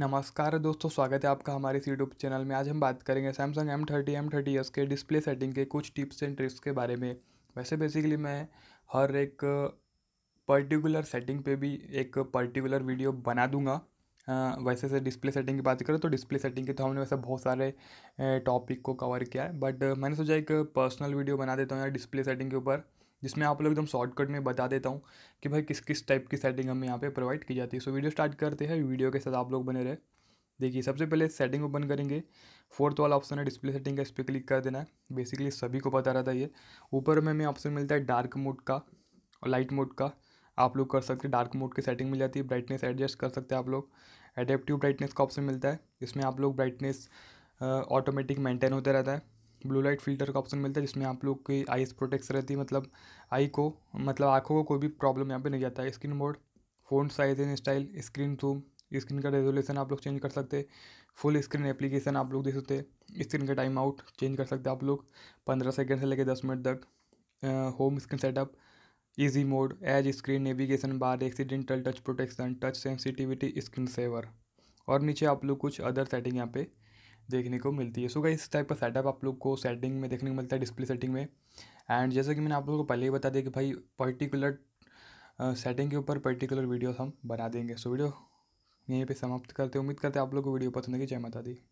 नमस्कार दोस्तों स्वागत है आपका हमारे इस यूट्यूब चैनल में आज हम बात करेंगे Samsung M thirty M thirty S के डिस्प्ले सेटिंग के कुछ टिप्स एंड ट्रिक्स के बारे में वैसे बेसिकली मैं हर एक पर्टिकुलर सेटिंग पे भी एक पर्टिकुलर वीडियो बना दूंगा वैसे से डिस्प्ले सेटिंग की बात करें तो डिस्प्ले सेटिंग के तो हमने वैसे बहुत सारे टॉपिक को कवर किया है बट मैंने सोचा एक पर्सनल वीडियो बना देता हूँ यार डिस्प्ले सेटिंग के ऊपर जिसमें आप लोग एकदम शॉर्टकट में बता देता हूँ कि भाई किस किस टाइप की सेटिंग हमें यहाँ पे प्रोवाइड की जाती है सो वीडियो स्टार्ट करते हैं वीडियो के साथ आप लोग बने रहे देखिए सबसे पहले सेटिंग ओपन करेंगे फोर्थ वाला ऑप्शन है डिस्प्ले सेटिंग का इस पर क्लिक कर देना है बेसिकली सभी को बता रहा था ये ऊपर में हमें ऑप्शन मिलता है डार्क मोड का और लाइट मोड का आप लोग कर सकते हैं डार्क मोड की सेटिंग मिल जाती है ब्राइटनेस एडजस्ट कर सकते हैं आप लोग एडेप्टिव ब्राइटनेस का ऑप्शन मिलता है इसमें आप लोग ब्राइटनेस ऑटोमेटिक मेंटेन होता रहता है ब्लू लाइट फिल्टर का ऑप्शन मिलता है जिसमें आप लोग की आईज प्रोटेक्स रहती है मतलब आई को मतलब आँखों को कोई भी प्रॉब्लम यहाँ पे नहीं जाता है screen mode phone size and style screen zoom screen का रेजोल्यूशन आप लोग चेंज कर सकते फुल स्क्रीन एप्लीकेशन आप लोग देख सकते स्क्रीन का टाइम आउट चेंज कर सकते आप लोग पंद्रह सेकेंड से लेकर दस मिनट तक home screen setup easy mode edge screen navigation bar accidental touch protection touch sensitivity screen saver और नीचे आप लोग कुछ अदर सेटिंग यहाँ पे देखने को मिलती है सो so, इस टाइप का सेटअप आप लोग को सेटिंग में देखने को मिलता है डिस्प्ले सेटिंग में एंड जैसे कि मैंने आप लोगों को पहले ही बता दिया कि भाई पर्टिकुलर सेटिंग के ऊपर पर्टिकुलर वीडियोस हम बना देंगे सो so, वीडियो यहीं पे समाप्त करते उम्मीद करते आप लोग को वीडियो पसंद आएगी जय माता दी